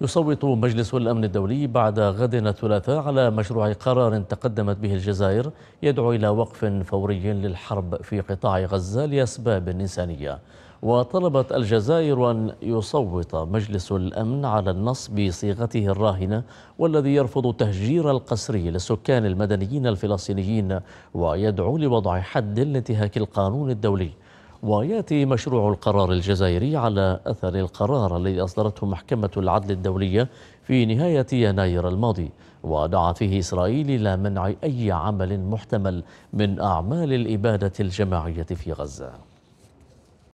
يصوت مجلس الأمن الدولي بعد غد الثلاثاء على مشروع قرار تقدمت به الجزائر يدعو إلى وقف فوري للحرب في قطاع غزة لأسباب إنسانية وطلبت الجزائر أن يصوت مجلس الأمن على النص بصيغته الراهنة والذي يرفض تهجير القسري للسكان المدنيين الفلسطينيين ويدعو لوضع حد لانتهاك القانون الدولي وياتي مشروع القرار الجزائري على اثر القرار الذي اصدرته محكمه العدل الدوليه في نهايه يناير الماضي ودعت فيه اسرائيل الى منع اي عمل محتمل من اعمال الاباده الجماعيه في غزه